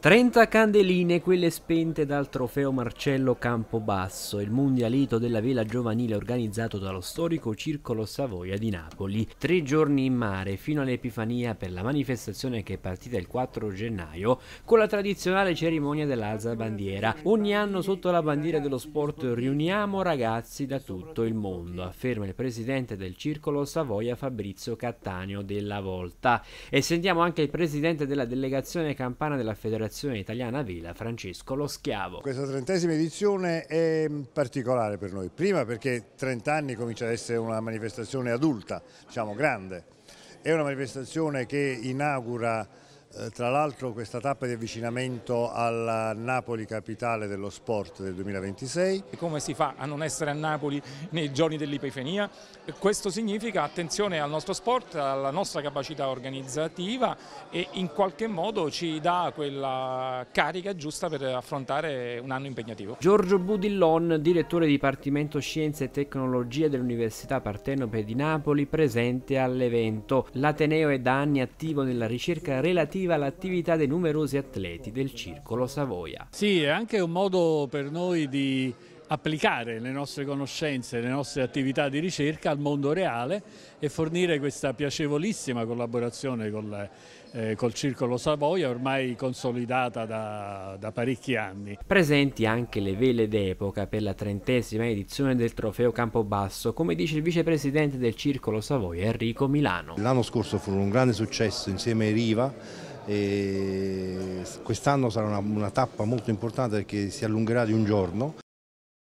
30 candeline, quelle spente dal trofeo Marcello Campobasso, il mondialito della vela giovanile organizzato dallo storico Circolo Savoia di Napoli. Tre giorni in mare fino all'Epifania per la manifestazione che è partita il 4 gennaio con la tradizionale cerimonia dell'alza bandiera. Ogni anno sotto la bandiera dello sport riuniamo ragazzi da tutto il mondo, afferma il presidente del Circolo Savoia Fabrizio Cattaneo della Volta. E sentiamo anche il presidente della delegazione campana della Federazione Federazione Italiana Vela Francesco Lo Schiavo. Questa trentesima edizione è particolare per noi, prima perché 30 anni comincia ad essere una manifestazione adulta, diciamo grande, è una manifestazione che inaugura eh, tra l'altro questa tappa di avvicinamento alla Napoli capitale dello sport del 2026. Come si fa a non essere a Napoli nei giorni dell'ipifania? Questo significa attenzione al nostro sport, alla nostra capacità organizzativa e in qualche modo ci dà quella carica giusta per affrontare un anno impegnativo. Giorgio Budillon, direttore Dipartimento Scienze e Tecnologie dell'Università Partenope di Napoli, presente all'evento. L'Ateneo è da anni attivo nella ricerca relativa positiva l'attività dei numerosi atleti del Circolo Savoia. Sì, è anche un modo per noi di applicare le nostre conoscenze, le nostre attività di ricerca al mondo reale e fornire questa piacevolissima collaborazione col, eh, col Circolo Savoia, ormai consolidata da, da parecchi anni. Presenti anche le vele d'epoca per la trentesima edizione del trofeo Campobasso, come dice il vicepresidente del Circolo Savoia Enrico Milano. L'anno scorso fu un grande successo insieme ai Riva, quest'anno sarà una, una tappa molto importante perché si allungherà di un giorno.